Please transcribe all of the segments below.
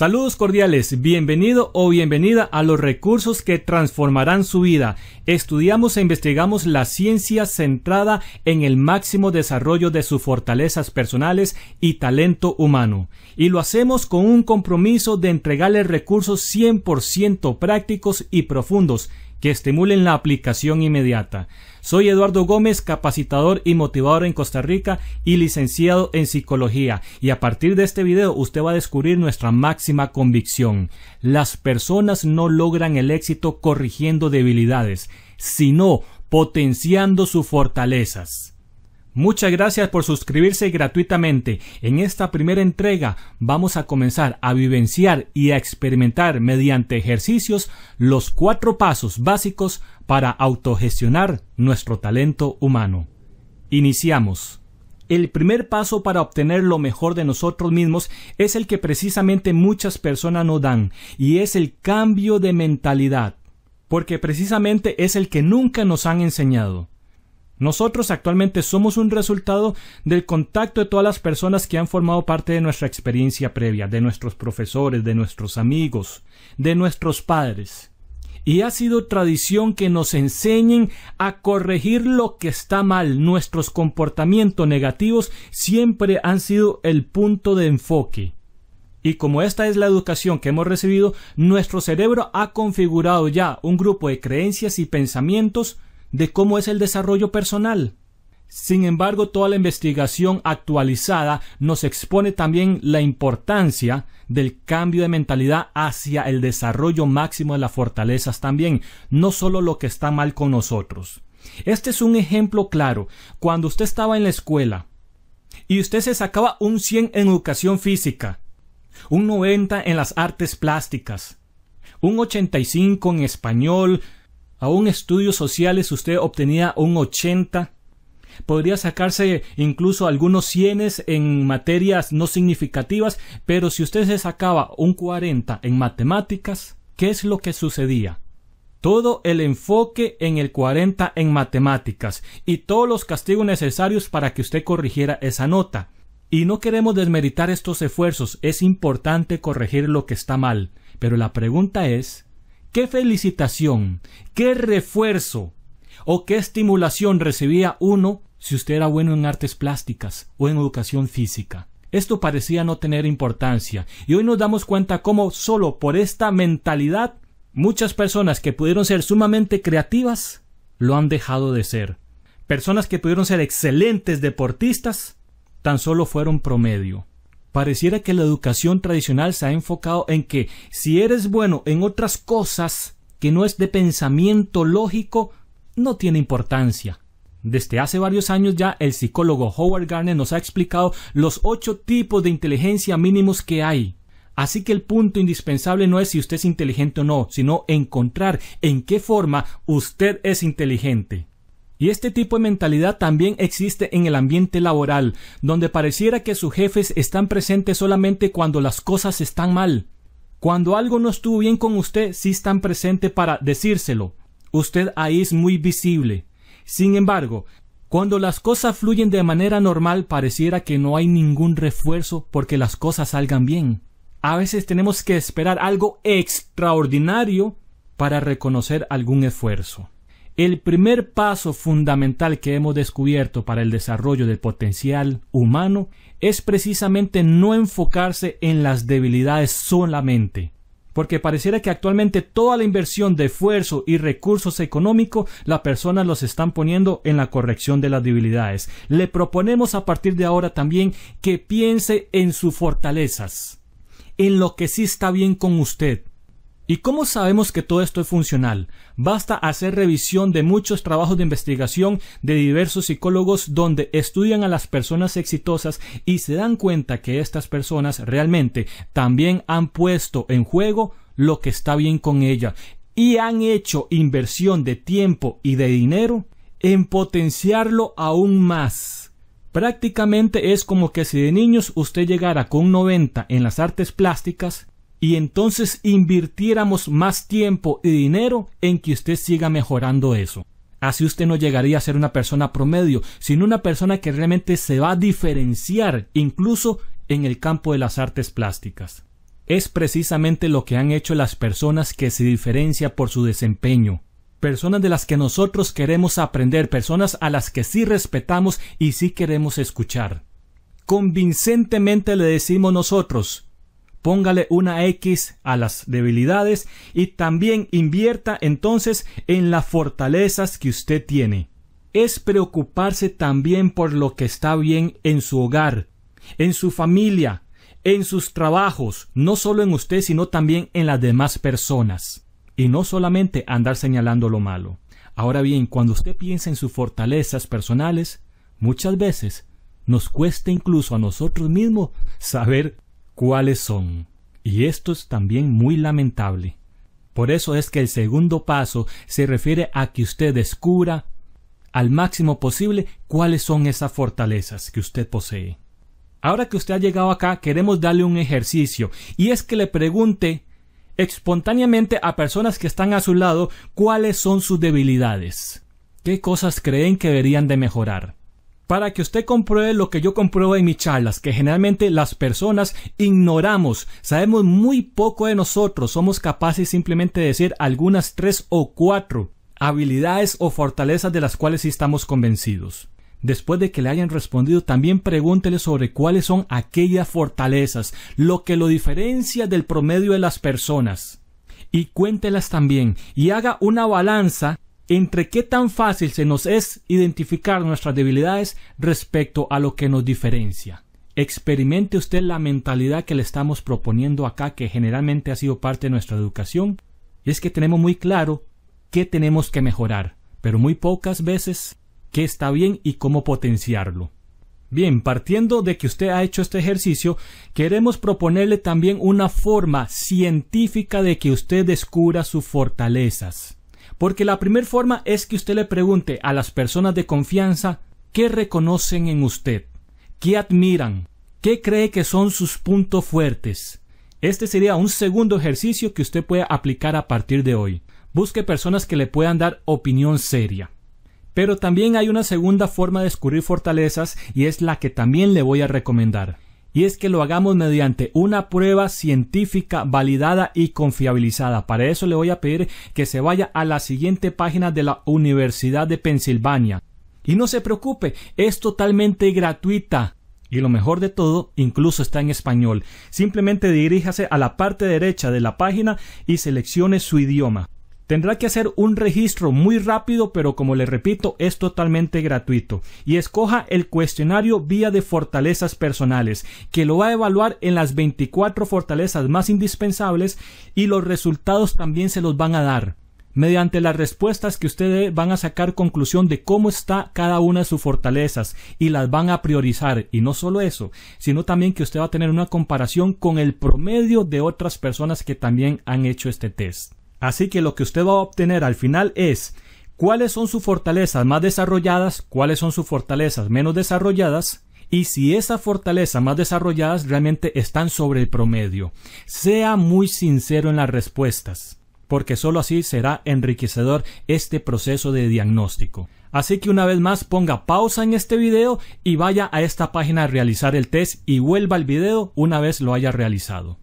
Saludos cordiales, bienvenido o bienvenida a los recursos que transformarán su vida. Estudiamos e investigamos la ciencia centrada en el máximo desarrollo de sus fortalezas personales y talento humano. Y lo hacemos con un compromiso de entregarles recursos 100% prácticos y profundos que estimulen la aplicación inmediata. Soy Eduardo Gómez, capacitador y motivador en Costa Rica y licenciado en psicología. Y a partir de este video usted va a descubrir nuestra máxima convicción. Las personas no logran el éxito corrigiendo debilidades, sino potenciando sus fortalezas. Muchas gracias por suscribirse gratuitamente. En esta primera entrega vamos a comenzar a vivenciar y a experimentar mediante ejercicios los cuatro pasos básicos para autogestionar nuestro talento humano. Iniciamos. El primer paso para obtener lo mejor de nosotros mismos es el que precisamente muchas personas no dan, y es el cambio de mentalidad, porque precisamente es el que nunca nos han enseñado. Nosotros actualmente somos un resultado del contacto de todas las personas que han formado parte de nuestra experiencia previa, de nuestros profesores, de nuestros amigos, de nuestros padres. Y ha sido tradición que nos enseñen a corregir lo que está mal. Nuestros comportamientos negativos siempre han sido el punto de enfoque. Y como esta es la educación que hemos recibido, nuestro cerebro ha configurado ya un grupo de creencias y pensamientos de cómo es el desarrollo personal. Sin embargo, toda la investigación actualizada nos expone también la importancia del cambio de mentalidad hacia el desarrollo máximo de las fortalezas también, no solo lo que está mal con nosotros. Este es un ejemplo claro. Cuando usted estaba en la escuela y usted se sacaba un 100 en educación física, un 90 en las artes plásticas, un 85 en español, un estudios sociales usted obtenía un 80. Podría sacarse incluso algunos cienes en materias no significativas, pero si usted se sacaba un 40 en matemáticas, ¿qué es lo que sucedía? Todo el enfoque en el 40 en matemáticas y todos los castigos necesarios para que usted corrigiera esa nota. Y no queremos desmeritar estos esfuerzos, es importante corregir lo que está mal, pero la pregunta es, qué felicitación, qué refuerzo o qué estimulación recibía uno si usted era bueno en artes plásticas o en educación física. Esto parecía no tener importancia y hoy nos damos cuenta cómo solo por esta mentalidad muchas personas que pudieron ser sumamente creativas lo han dejado de ser. Personas que pudieron ser excelentes deportistas tan solo fueron promedio. Pareciera que la educación tradicional se ha enfocado en que si eres bueno en otras cosas que no es de pensamiento lógico, no tiene importancia. Desde hace varios años ya el psicólogo Howard Garner nos ha explicado los ocho tipos de inteligencia mínimos que hay. Así que el punto indispensable no es si usted es inteligente o no, sino encontrar en qué forma usted es inteligente. Y este tipo de mentalidad también existe en el ambiente laboral, donde pareciera que sus jefes están presentes solamente cuando las cosas están mal. Cuando algo no estuvo bien con usted, sí están presentes para decírselo. Usted ahí es muy visible. Sin embargo, cuando las cosas fluyen de manera normal, pareciera que no hay ningún refuerzo porque las cosas salgan bien. A veces tenemos que esperar algo extraordinario para reconocer algún esfuerzo. El primer paso fundamental que hemos descubierto para el desarrollo del potencial humano es precisamente no enfocarse en las debilidades solamente, porque pareciera que actualmente toda la inversión de esfuerzo y recursos económicos las personas los están poniendo en la corrección de las debilidades. Le proponemos a partir de ahora también que piense en sus fortalezas, en lo que sí está bien con usted, ¿Y cómo sabemos que todo esto es funcional? Basta hacer revisión de muchos trabajos de investigación de diversos psicólogos donde estudian a las personas exitosas y se dan cuenta que estas personas realmente también han puesto en juego lo que está bien con ella y han hecho inversión de tiempo y de dinero en potenciarlo aún más. Prácticamente es como que si de niños usted llegara con 90 en las artes plásticas y entonces invirtiéramos más tiempo y dinero en que usted siga mejorando eso. Así usted no llegaría a ser una persona promedio, sino una persona que realmente se va a diferenciar incluso en el campo de las artes plásticas. Es precisamente lo que han hecho las personas que se diferencia por su desempeño, personas de las que nosotros queremos aprender, personas a las que sí respetamos y sí queremos escuchar. Convincentemente le decimos nosotros, Póngale una X a las debilidades y también invierta entonces en las fortalezas que usted tiene. Es preocuparse también por lo que está bien en su hogar, en su familia, en sus trabajos, no solo en usted, sino también en las demás personas. Y no solamente andar señalando lo malo. Ahora bien, cuando usted piensa en sus fortalezas personales, muchas veces nos cuesta incluso a nosotros mismos saber cuáles son. Y esto es también muy lamentable. Por eso es que el segundo paso se refiere a que usted descubra al máximo posible cuáles son esas fortalezas que usted posee. Ahora que usted ha llegado acá, queremos darle un ejercicio, y es que le pregunte espontáneamente a personas que están a su lado cuáles son sus debilidades, qué cosas creen que deberían de mejorar para que usted compruebe lo que yo compruebo en mis charlas, que generalmente las personas ignoramos, sabemos muy poco de nosotros, somos capaces simplemente de decir algunas tres o cuatro habilidades o fortalezas de las cuales sí estamos convencidos. Después de que le hayan respondido, también pregúntele sobre cuáles son aquellas fortalezas, lo que lo diferencia del promedio de las personas. Y cuéntelas también, y haga una balanza entre qué tan fácil se nos es identificar nuestras debilidades respecto a lo que nos diferencia. Experimente usted la mentalidad que le estamos proponiendo acá, que generalmente ha sido parte de nuestra educación, y es que tenemos muy claro qué tenemos que mejorar, pero muy pocas veces qué está bien y cómo potenciarlo. Bien, partiendo de que usted ha hecho este ejercicio, queremos proponerle también una forma científica de que usted descubra sus fortalezas. Porque la primera forma es que usted le pregunte a las personas de confianza qué reconocen en usted, qué admiran, qué cree que son sus puntos fuertes. Este sería un segundo ejercicio que usted puede aplicar a partir de hoy. Busque personas que le puedan dar opinión seria. Pero también hay una segunda forma de descubrir fortalezas y es la que también le voy a recomendar y es que lo hagamos mediante una prueba científica validada y confiabilizada. Para eso le voy a pedir que se vaya a la siguiente página de la Universidad de Pensilvania. Y no se preocupe, es totalmente gratuita. Y lo mejor de todo, incluso está en español. Simplemente diríjase a la parte derecha de la página y seleccione su idioma. Tendrá que hacer un registro muy rápido, pero como le repito, es totalmente gratuito. Y escoja el cuestionario vía de fortalezas personales, que lo va a evaluar en las 24 fortalezas más indispensables y los resultados también se los van a dar mediante las respuestas que ustedes van a sacar conclusión de cómo está cada una de sus fortalezas y las van a priorizar. Y no solo eso, sino también que usted va a tener una comparación con el promedio de otras personas que también han hecho este test. Así que lo que usted va a obtener al final es cuáles son sus fortalezas más desarrolladas, cuáles son sus fortalezas menos desarrolladas y si esas fortalezas más desarrolladas realmente están sobre el promedio. Sea muy sincero en las respuestas, porque sólo así será enriquecedor este proceso de diagnóstico. Así que una vez más ponga pausa en este video y vaya a esta página a realizar el test y vuelva al video una vez lo haya realizado.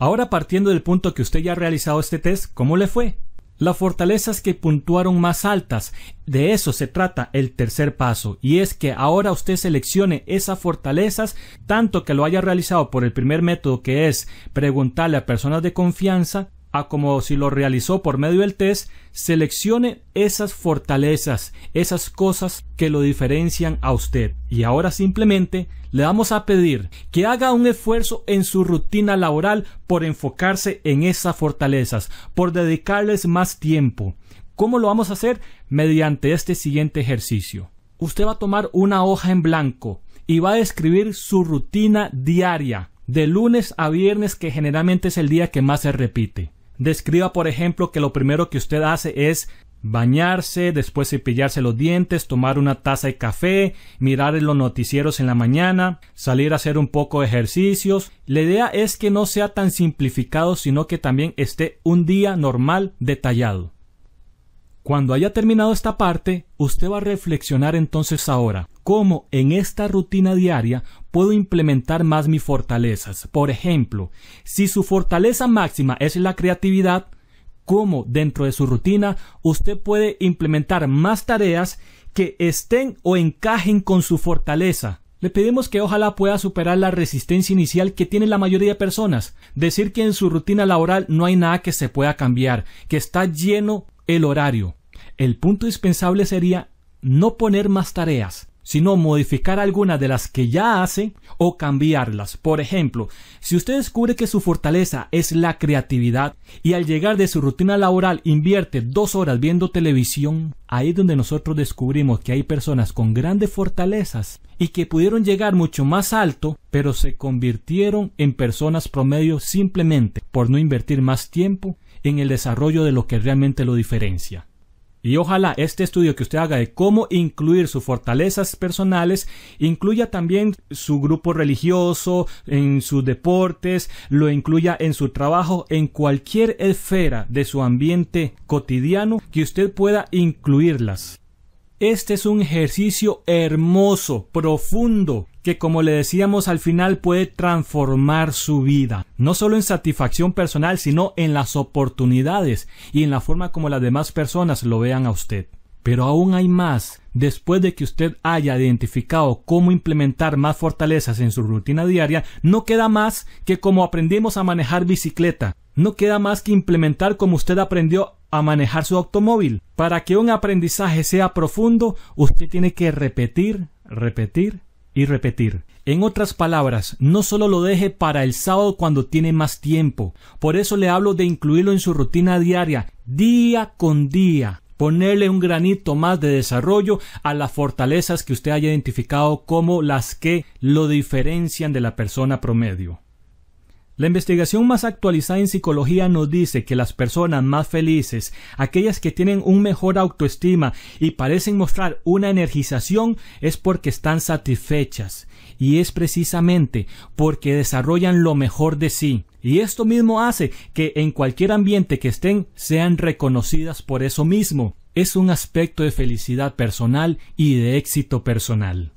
Ahora partiendo del punto que usted ya ha realizado este test, ¿cómo le fue? Las fortalezas que puntuaron más altas, de eso se trata el tercer paso, y es que ahora usted seleccione esas fortalezas, tanto que lo haya realizado por el primer método que es preguntarle a personas de confianza, a como si lo realizó por medio del test, seleccione esas fortalezas, esas cosas que lo diferencian a usted. Y ahora simplemente le vamos a pedir que haga un esfuerzo en su rutina laboral por enfocarse en esas fortalezas, por dedicarles más tiempo. ¿Cómo lo vamos a hacer? Mediante este siguiente ejercicio. Usted va a tomar una hoja en blanco y va a describir su rutina diaria de lunes a viernes que generalmente es el día que más se repite describa, por ejemplo, que lo primero que usted hace es bañarse, después cepillarse los dientes, tomar una taza de café, mirar los noticieros en la mañana, salir a hacer un poco de ejercicios. La idea es que no sea tan simplificado, sino que también esté un día normal detallado. Cuando haya terminado esta parte, usted va a reflexionar entonces ahora cómo en esta rutina diaria puedo implementar más mis fortalezas. Por ejemplo, si su fortaleza máxima es la creatividad, cómo dentro de su rutina usted puede implementar más tareas que estén o encajen con su fortaleza. Le pedimos que ojalá pueda superar la resistencia inicial que tiene la mayoría de personas. Decir que en su rutina laboral no hay nada que se pueda cambiar, que está lleno el horario. El punto indispensable sería no poner más tareas, sino modificar algunas de las que ya hace o cambiarlas. Por ejemplo, si usted descubre que su fortaleza es la creatividad y al llegar de su rutina laboral invierte dos horas viendo televisión, ahí es donde nosotros descubrimos que hay personas con grandes fortalezas y que pudieron llegar mucho más alto, pero se convirtieron en personas promedio simplemente por no invertir más tiempo en el desarrollo de lo que realmente lo diferencia. Y ojalá este estudio que usted haga de cómo incluir sus fortalezas personales incluya también su grupo religioso, en sus deportes, lo incluya en su trabajo, en cualquier esfera de su ambiente cotidiano que usted pueda incluirlas. Este es un ejercicio hermoso, profundo, que como le decíamos al final puede transformar su vida, no solo en satisfacción personal, sino en las oportunidades y en la forma como las demás personas lo vean a usted. Pero aún hay más. Después de que usted haya identificado cómo implementar más fortalezas en su rutina diaria, no queda más que como aprendimos a manejar bicicleta, no queda más que implementar como usted aprendió a manejar su automóvil. Para que un aprendizaje sea profundo, usted tiene que repetir, repetir, y repetir. En otras palabras, no solo lo deje para el sábado cuando tiene más tiempo, por eso le hablo de incluirlo en su rutina diaria, día con día, ponerle un granito más de desarrollo a las fortalezas que usted haya identificado como las que lo diferencian de la persona promedio. La investigación más actualizada en psicología nos dice que las personas más felices, aquellas que tienen un mejor autoestima y parecen mostrar una energización, es porque están satisfechas. Y es precisamente porque desarrollan lo mejor de sí. Y esto mismo hace que en cualquier ambiente que estén sean reconocidas por eso mismo. Es un aspecto de felicidad personal y de éxito personal.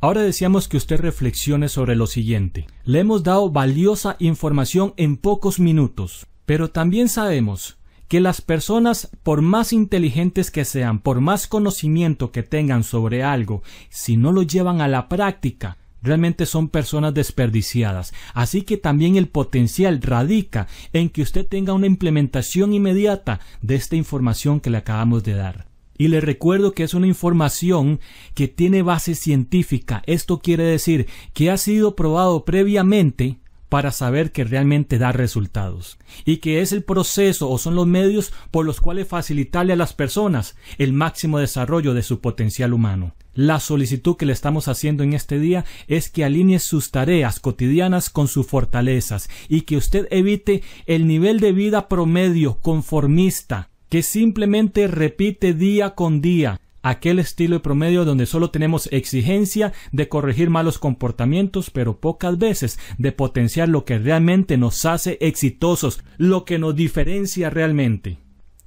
Ahora deseamos que usted reflexione sobre lo siguiente. Le hemos dado valiosa información en pocos minutos, pero también sabemos que las personas, por más inteligentes que sean, por más conocimiento que tengan sobre algo, si no lo llevan a la práctica, realmente son personas desperdiciadas. Así que también el potencial radica en que usted tenga una implementación inmediata de esta información que le acabamos de dar. Y le recuerdo que es una información que tiene base científica. Esto quiere decir que ha sido probado previamente para saber que realmente da resultados y que es el proceso o son los medios por los cuales facilitarle a las personas el máximo desarrollo de su potencial humano. La solicitud que le estamos haciendo en este día es que alinee sus tareas cotidianas con sus fortalezas y que usted evite el nivel de vida promedio conformista que simplemente repite día con día aquel estilo de promedio donde solo tenemos exigencia de corregir malos comportamientos, pero pocas veces de potenciar lo que realmente nos hace exitosos, lo que nos diferencia realmente.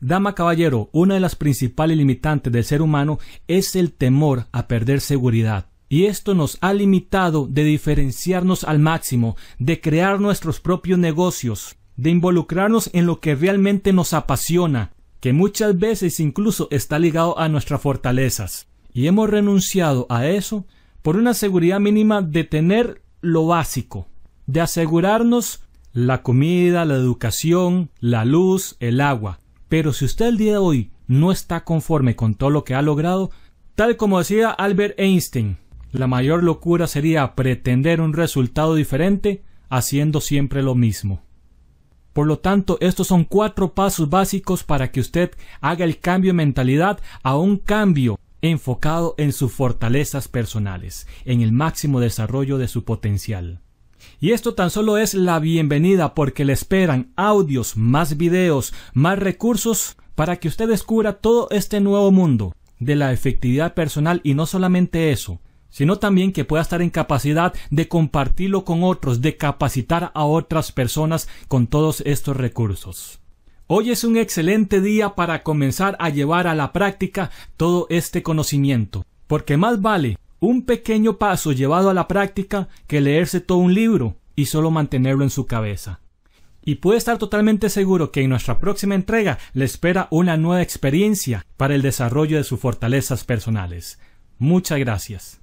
Dama caballero, una de las principales limitantes del ser humano es el temor a perder seguridad. Y esto nos ha limitado de diferenciarnos al máximo, de crear nuestros propios negocios, de involucrarnos en lo que realmente nos apasiona, que muchas veces incluso está ligado a nuestras fortalezas. Y hemos renunciado a eso por una seguridad mínima de tener lo básico, de asegurarnos la comida, la educación, la luz, el agua. Pero si usted el día de hoy no está conforme con todo lo que ha logrado, tal como decía Albert Einstein, la mayor locura sería pretender un resultado diferente haciendo siempre lo mismo. Por lo tanto, estos son cuatro pasos básicos para que usted haga el cambio de mentalidad a un cambio enfocado en sus fortalezas personales, en el máximo desarrollo de su potencial. Y esto tan solo es la bienvenida porque le esperan audios, más videos, más recursos para que usted descubra todo este nuevo mundo de la efectividad personal y no solamente eso, sino también que pueda estar en capacidad de compartirlo con otros, de capacitar a otras personas con todos estos recursos. Hoy es un excelente día para comenzar a llevar a la práctica todo este conocimiento, porque más vale un pequeño paso llevado a la práctica que leerse todo un libro y solo mantenerlo en su cabeza. Y puede estar totalmente seguro que en nuestra próxima entrega le espera una nueva experiencia para el desarrollo de sus fortalezas personales. Muchas gracias.